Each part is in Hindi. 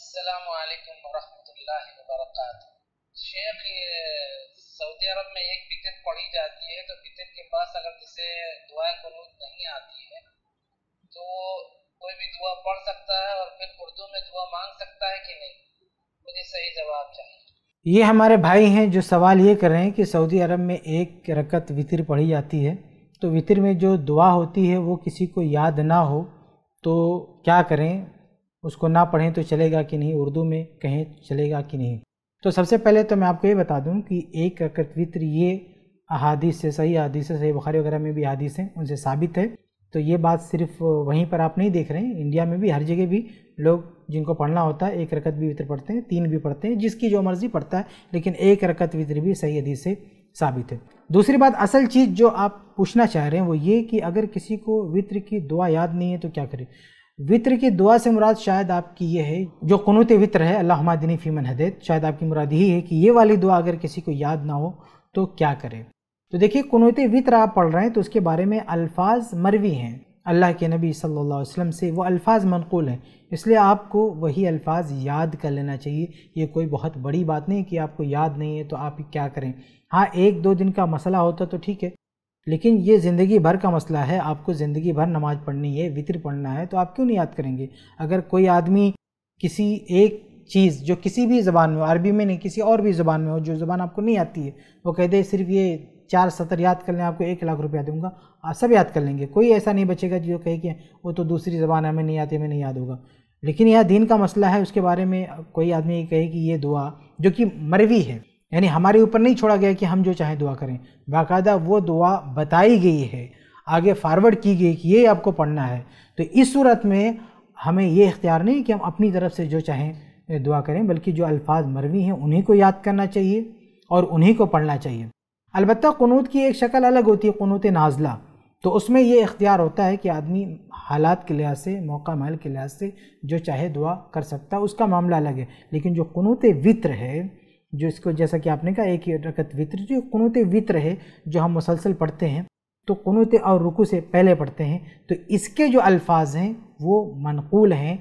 السلام عليكم ورحمة الله وبركاته शेख ये सऊदी अरब में एक बितर पढ़ी जाती है तो बितर के पास अगर जिसे दुआ कनूत नहीं आती है तो कोई भी दुआ पढ़ सकता है और फिर उर्दू में दुआ मांग सकता है कि नहीं मुझे सही जवाब चाहिए ये हमारे भाई हैं जो सवाल ये कर रहे हैं कि सऊदी अरब में एक रकत वितर पढ़ी जाती है तो वितर में जो दुआ होती है वो किसी को याद ना हो तो क्या करें उसको ना पढ़ें तो चलेगा कि नहीं उर्दू में कहें चलेगा कि नहीं तो सबसे पहले तो मैं आपको ये बता दूं कि एक अकृत वित्र ये अहादीस से सही अहादीस से सही बुखारी वगैरह में भी अहादीस हैं उनसे साबित है तो ये बात सिर्फ वहीं पर आप नहीं देख रहे हैं इंडिया में भी हर जगह भी लोग जिनको पढ़ना होता है एक रकत भी वित्र पढ़ते हैं तीन भी पढ़ते हैं जिसकी जो मर्ज़ी पढ़ता है लेकिन एक रकत वित्र भी सही अदी से साबित है दूसरी बात असल चीज़ जो आप पूछना चाह रहे हैं वो ये कि अगर किसी को वित्र की दुआ याद नहीं है तो क्या करें वित्र की दुआ से मुराद शायद आपकी ये है जो कनूत वित्र है अल्लाह हमादिनी फ़ीमन हदैत शायद आपकी मुराद यही है कि ये वाली दुआ अगर किसी को याद ना हो तो क्या करें तो देखिए कनूत वित्र आप पढ़ रहे हैं तो उसके बारे में अल्फाज मरवी हैं अल्लाह के नबी सल्लल्लाहु अलैहि वसल्लम से वो अल्फाज मनकूल हैं इसलिए आपको वही अल्फाज याद कर लेना चाहिए ये कोई बहुत बड़ी बात नहीं कि आपको याद नहीं है तो आप क्या करें हाँ एक दो दिन का मसला होता तो ठीक है लेकिन ये ज़िंदगी भर का मसला है आपको ज़िंदगी भर नमाज़ पढ़नी है वितर पढ़ना है तो आप क्यों नहीं याद करेंगे अगर कोई आदमी किसी एक चीज़ जो किसी भी ज़बान में अरबी में नहीं किसी और भी ज़बान में हो जो ज़बान आपको नहीं आती है वो कह दे सिर्फ ये चार सतर याद कर लें आपको एक लाख रुपया दूंगा आप सब याद कर लेंगे कोई ऐसा नहीं बचेगा जो कहे कि वो तो दूसरी ज़बान हमें नहीं आती हमें नहीं याद होगा लेकिन यह दीन का मसला है उसके बारे में कोई आदमी कहे कि ये दुआ जो कि मरवी है यानी हमारे ऊपर नहीं छोड़ा गया कि हम जो चाहें दुआ करें बाकायदा वो दुआ बताई गई है आगे फारवर्ड की गई कि ये आपको पढ़ना है तो इस सूरत में हमें ये इख्तियार नहीं कि हम अपनी तरफ से जो चाहें दुआ करें बल्कि जो अल्फाज मरवी हैं उन्हीं को याद करना चाहिए और उन्हीं को पढ़ना चाहिए अलबत् क़नूत की एक शक्ल अलग होती है क़नूत नाजला तो उसमें ये इख्तियार होता है कि आदमी हालात के लिहाज से मौका महल के लिहाज से जो चाहे दुआ कर सकता है उसका मामला अलग है लेकिन जो क़नूत वित्र है जो इसको जैसा कि आपने कहा एक रकत वित्र जो कुनूत वित्र है जो हम मुसलसल पढ़ते हैं तो कुनूत और रुकू से पहले पढ़ते हैं तो इसके जो अल्फाज हैं वो मनकूल हैं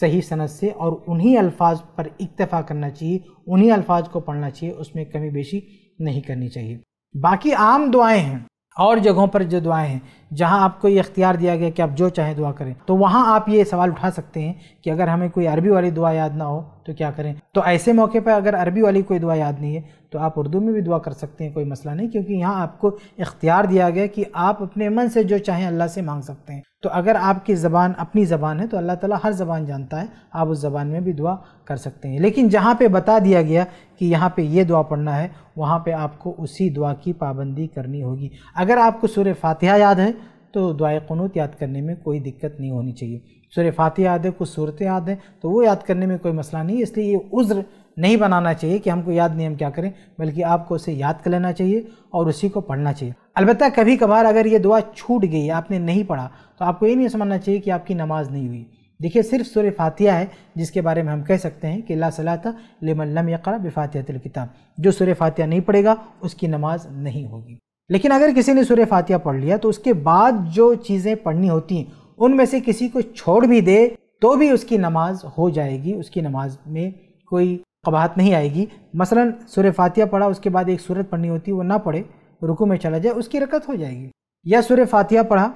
सही सनत से और उन्हीं अल्फाज पर इक्तफ़ा करना चाहिए उन्हीं अल्फाज को पढ़ना चाहिए उसमें कमी बेशी नहीं करनी चाहिए बाकी आम दुआएं हैं और जगहों पर जो दुआएं हैं जहां आपको ये इख्तियार दिया गया कि आप जो चाहें दुआ करें तो वहां आप ये सवाल उठा सकते हैं कि अगर हमें कोई अरबी वाली दुआ याद ना हो तो क्या करें तो ऐसे मौके पर अगर अरबी वाली कोई दुआ याद नहीं है तो आप उर्दू में भी दुआ कर सकते हैं कोई मसला नहीं क्योंकि यहाँ आपको इख्तियार दिया गया कि आप अपने मन से जो चाहें अल्लाह से मांग सकते हैं तो अगर आपकी ज़बान अपनी ज़बान है तो अल्लाह ताला हर ज़बान जानता है आप उस ज़बान में भी दुआ कर सकते हैं लेकिन जहाँ पे बता दिया गया कि यहाँ पे ये दुआ पढ़ना है वहाँ पे आपको उसी दुआ की पाबंदी करनी होगी अगर आपको सूर्य फातिहा याद है तो दुआ क़नूत याद करने में कोई दिक्कत नहीं होनी चाहिए सूर्य फातिहा याद है कुछ सूरत याद है तो वो याद करने में कोई मसला नहीं है इसलिए ये उज़्र नहीं बनाना चाहिए कि हमको याद नहीं हम क्या करें बल्कि आपको उसे याद कर लेना चाहिए और उसी को पढ़ना चाहिए अलबत् कभी कभार अगर ये दुआ छूट गई आपने नहीं पढ़ा तो आपको ये नहीं समझना चाहिए कि आपकी नमाज नहीं हुई देखिए सिर्फ सूर्य फातिया है जिसके बारे में हम कह सकते हैं कि ला सलाता लेमल्लम यकरा बिफातियातिल किताब जो सूर्य फ़ातिया नहीं पढ़ेगा उसकी नमाज नहीं होगी लेकिन अगर किसी ने सूर्य फातिया पढ़ लिया तो उसके बाद जो चीज़ें पढ़नी होती हैं उनमें से किसी को छोड़ भी दे तो भी उसकी नमाज हो जाएगी उसकी नमाज में कोई कबाहत नहीं आएगी मसलन सूर्य फातिया पढ़ा उसके बाद एक सूरत पढ़नी होती है वो ना पढ़े रुकू में चला जाए उसकी रकत हो जाएगी या सूर्य फातिहा पढ़ा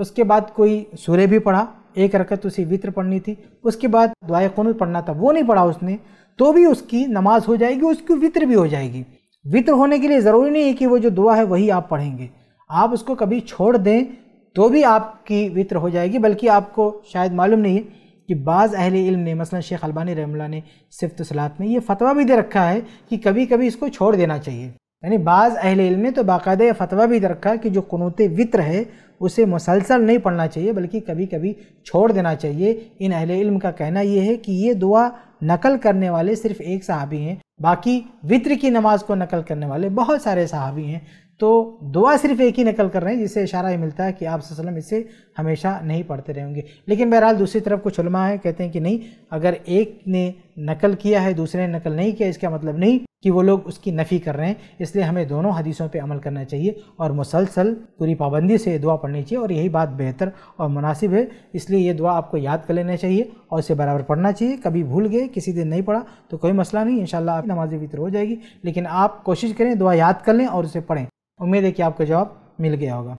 उसके बाद कोई सूर्य भी पढ़ा एक रकत उसे वित्र पढ़नी थी उसके बाद दुआ कनूत पढ़ना था वो नहीं पढ़ा उसने तो भी उसकी नमाज हो जाएगी उसकी वित्र भी हो जाएगी वित्र होने के लिए ज़रूरी नहीं है कि वो जो दुआ है वही आप पढ़ेंगे आप उसको कभी छोड़ दें तो भी आपकी वित्र हो जाएगी बल्कि आपको शायद मालूम नहीं है कि बाज़ अहले इल्म ने मसलन शेख अलबानी रहमल्ला ने सिफ्त सलात में ये फतवा भी दे रखा है कि कभी कभी इसको छोड़ देना चाहिए यानी बाज़ अहल इल्म तो बाकायदे यह फतवा भी रखा कि जो कनूत वित्र है उसे मुसलसल नहीं पढ़ना चाहिए बल्कि कभी कभी छोड़ देना चाहिए इन अहल इल्म का कहना यह है कि ये दुआ नकल करने वाले सिर्फ एक सहाबी हैं बाकी वित्र की नमाज को नकल करने वाले बहुत सारे सहाबी हैं तो दुआ सिर्फ एक ही नकल कर रहे हैं जिससे इशारा ही मिलता है कि आप वसल्लम इसे हमेशा नहीं पढ़ते रहेंगे लेकिन बहरहाल दूसरी तरफ कुछ उलमा है कहते हैं कि नहीं अगर एक ने नकल किया है दूसरे ने नकल नहीं किया इसका मतलब नहीं कि वो लोग उसकी नफ़ी कर रहे हैं इसलिए हमें दोनों हदीसों पे अमल करना चाहिए और मुसलसल पूरी पाबंदी से ये दुआ पढ़नी चाहिए और यही बात बेहतर और मुनासिब है इसलिए ये दुआ आपको याद कर लेना चाहिए और इसे बराबर पढ़ना चाहिए कभी भूल गए किसी दिन नहीं पढ़ा तो कोई मसला नहीं इन आप नमाज फितर हो जाएगी लेकिन आप कोशिश करें दुआ याद कर लें और उसे पढ़ें उम्मीद है कि आपका जवाब मिल गया होगा